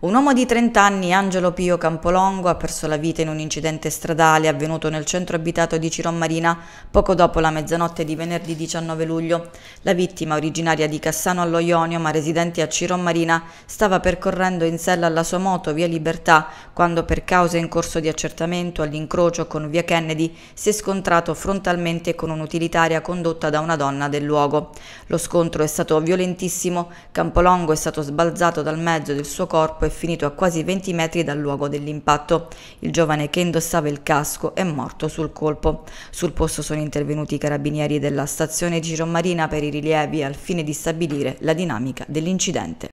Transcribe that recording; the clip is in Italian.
Un uomo di 30 anni, Angelo Pio Campolongo, ha perso la vita in un incidente stradale avvenuto nel centro abitato di Cirommarina poco dopo la mezzanotte di venerdì 19 luglio. La vittima, originaria di Cassano allo Ionio ma residente a Cirommarina, stava percorrendo in sella alla sua moto via Libertà quando per cause in corso di accertamento all'incrocio con via Kennedy si è scontrato frontalmente con un'utilitaria condotta da una donna del luogo. Lo scontro è stato violentissimo, Campolongo è stato sbalzato dal mezzo del suo corpo è finito a quasi 20 metri dal luogo dell'impatto. Il giovane che indossava il casco è morto sul colpo. Sul posto sono intervenuti i carabinieri della stazione di Giromarina per i rilievi al fine di stabilire la dinamica dell'incidente.